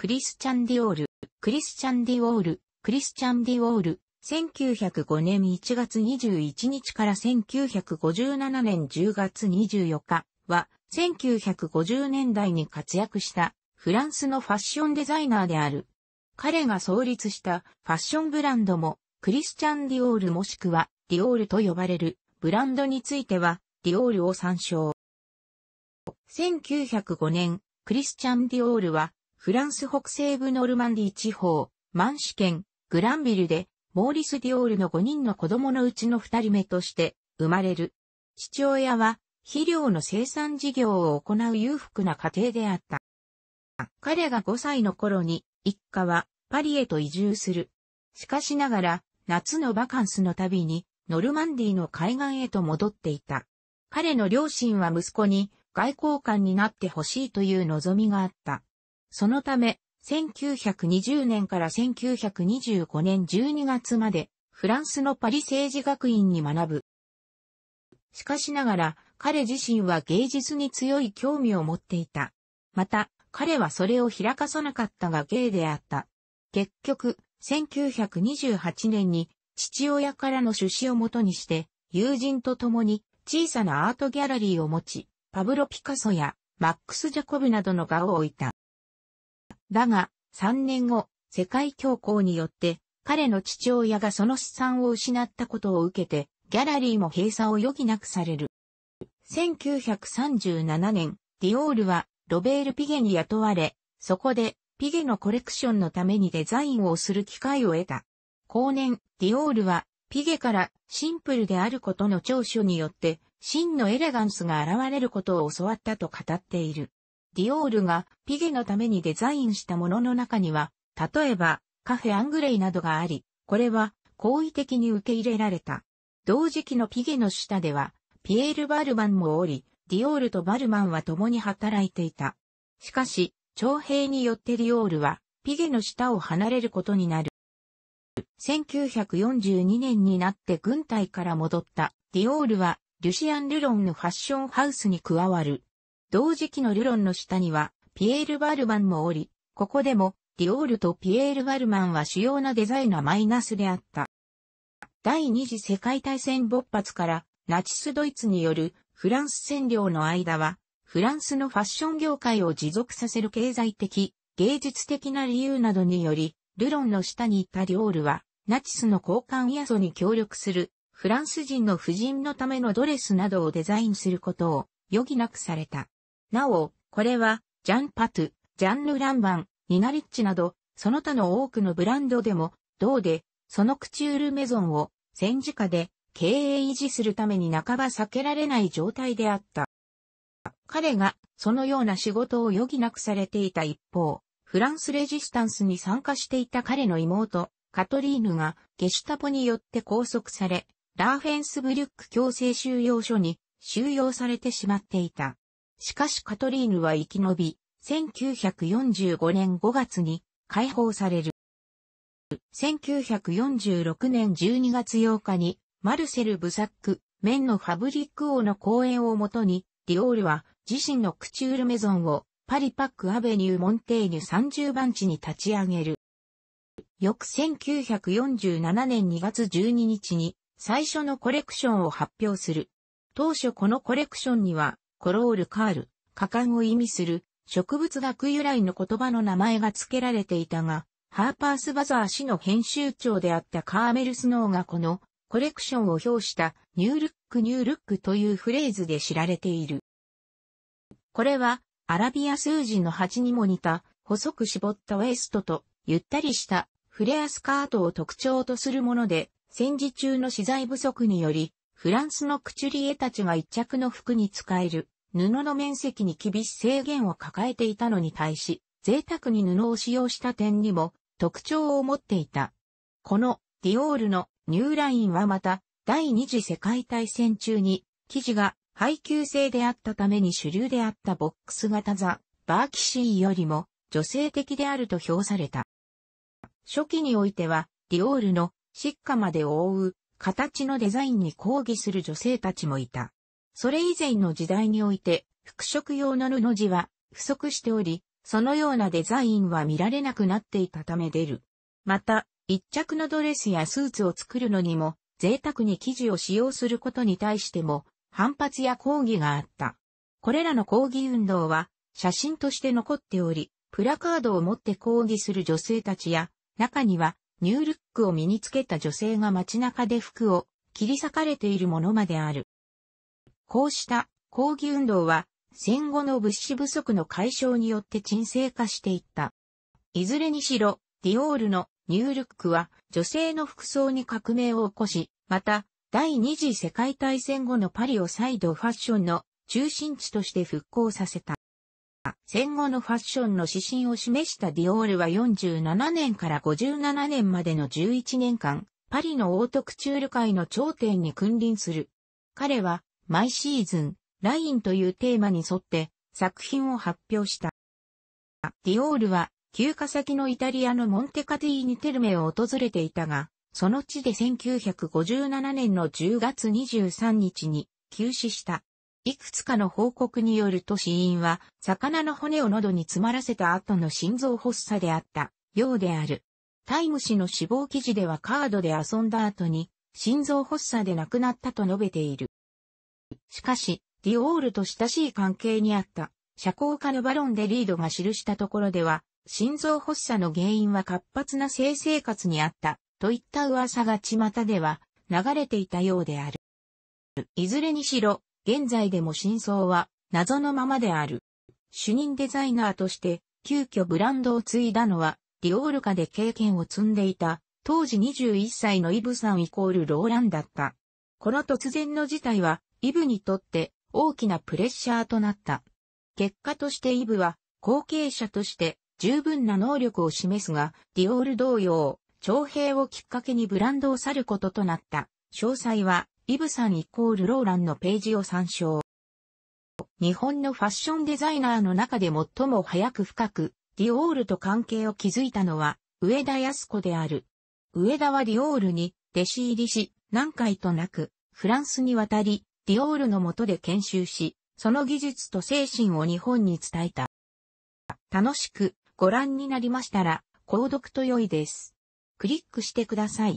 クリスチャン・ディオール、クリスチャン・ディオール、クリスチャン・ディオール、1905年1月21日から1957年10月24日は、1950年代に活躍したフランスのファッションデザイナーである。彼が創立したファッションブランドも、クリスチャン・ディオールもしくはディオールと呼ばれるブランドについては、ディオールを参照。1905年、クリスチャン・ディオールはフランス北西部ノルマンディ地方、マンシ県、グランビルで、モーリス・ディオールの5人の子供のうちの2人目として生まれる。父親は肥料の生産事業を行う裕福な家庭であった。彼が5歳の頃に一家はパリへと移住する。しかしながら夏のバカンスのたびにノルマンディの海岸へと戻っていた。彼の両親は息子に外交官になってほしいという望みがあった。そのため、1920年から1925年12月まで、フランスのパリ政治学院に学ぶ。しかしながら、彼自身は芸術に強い興味を持っていた。また、彼はそれを開かさなかったが芸であった。結局、1928年に父親からの出資をもとにして、友人と共に小さなアートギャラリーを持ち、パブロ・ピカソやマックス・ジャコブなどの画を置いた。だが、3年後、世界恐慌によって、彼の父親がその資産を失ったことを受けて、ギャラリーも閉鎖を余儀なくされる。1937年、ディオールは、ロベール・ピゲに雇われ、そこで、ピゲのコレクションのためにデザインをする機会を得た。後年、ディオールは、ピゲからシンプルであることの長所によって、真のエレガンスが現れることを教わったと語っている。ディオールがピゲのためにデザインしたものの中には、例えばカフェアングレイなどがあり、これは好意的に受け入れられた。同時期のピゲの下では、ピエール・バルマンもおり、ディオールとバルマンは共に働いていた。しかし、徴兵によってディオールは、ピゲの下を離れることになる。1942年になって軍隊から戻ったディオールは、リュシアン・ルロンのファッションハウスに加わる。同時期のルロンの下には、ピエール・バルマンもおり、ここでも、ディオールとピエール・バルマンは主要なデザイナーマイナスであった。第二次世界大戦勃発から、ナチスドイツによるフランス占領の間は、フランスのファッション業界を持続させる経済的、芸術的な理由などにより、ルロンの下にいたディオールは、ナチスの交換やそに協力する、フランス人の婦人のためのドレスなどをデザインすることを余儀なくされた。なお、これは、ジャンパトゥ、ジャンヌ・ランバン、ニナリッチなど、その他の多くのブランドでも、うで、そのクチュールメゾンを、戦時下で、経営維持するために半ば避けられない状態であった。彼が、そのような仕事を余儀なくされていた一方、フランスレジスタンスに参加していた彼の妹、カトリーヌが、ゲシュタポによって拘束され、ラーフェンスブリュック強制収容所に収容されてしまっていた。しかしカトリーヌは生き延び、1945年5月に解放される。1946年12月8日に、マルセル・ブサック、メンのファブリック王の講演をもとに、ディオールは自身のクチュールメゾンをパリパックアベニュー・モンテーニュ30番地に立ち上げる。翌1947年2月12日に最初のコレクションを発表する。当初このコレクションにはコロールカール、果敢を意味する植物学由来の言葉の名前が付けられていたが、ハーパースバザー氏の編集長であったカーメル・スノーがこのコレクションを表したニュールックニュールックというフレーズで知られている。これはアラビア数字の8にも似た細く絞ったウエストとゆったりしたフレアスカートを特徴とするもので戦時中の資材不足によりフランスのクチュリエたちが一着の服に使える布の面積に厳しい制限を抱えていたのに対し、贅沢に布を使用した点にも特徴を持っていた。このディオールのニューラインはまた第二次世界大戦中に生地が配給制であったために主流であったボックス型ザ・バーキシーよりも女性的であると評された。初期においてはディオールのシッカまで覆う形のデザインに抗議する女性たちもいた。それ以前の時代において、服飾用の布地は不足しており、そのようなデザインは見られなくなっていたため出る。また、一着のドレスやスーツを作るのにも、贅沢に生地を使用することに対しても、反発や抗議があった。これらの抗議運動は、写真として残っており、プラカードを持って抗議する女性たちや、中にはニュールックを身につけた女性が街中で服を切り裂かれているものまである。こうした抗議運動は戦後の物資不足の解消によって沈静化していった。いずれにしろ、ディオールのニュールックは女性の服装に革命を起こし、また第二次世界大戦後のパリを再度ファッションの中心地として復興させた。戦後のファッションの指針を示したディオールは47年から57年までの11年間、パリのオートクチュール界の頂点に君臨する。彼は、毎シーズン、ラインというテーマに沿って作品を発表した。ディオールは、休暇先のイタリアのモンテカティーニテルメを訪れていたが、その地で1957年の10月23日に休止した。いくつかの報告によると死因は、魚の骨を喉に詰まらせた後の心臓発作であった、ようである。タイム氏の死亡記事ではカードで遊んだ後に、心臓発作で亡くなったと述べている。しかし、ディオールと親しい関係にあった、社交家のバロンでリードが記したところでは、心臓発作の原因は活発な性生活にあった、といった噂が巷では流れていたようである。いずれにしろ、現在でも真相は謎のままである。主任デザイナーとして急遽ブランドを継いだのは、ディオール化で経験を積んでいた、当時21歳のイブさんイコールローランだった。この突然の事態は、イブにとって大きなプレッシャーとなった。結果としてイブは、後継者として十分な能力を示すが、ディオール同様、徴兵をきっかけにブランドを去ることとなった。詳細はイブさんイコールローランのページを参照。日本のファッションデザイナーの中で最も早く深く、ディオールと関係を築いたのは、上田康子である。上田はディオールに弟子入りし、何回となく、フランスに渡り、ディオールの下で研修し、その技術と精神を日本に伝えた。楽しくご覧になりましたら、購読と良いです。クリックしてください。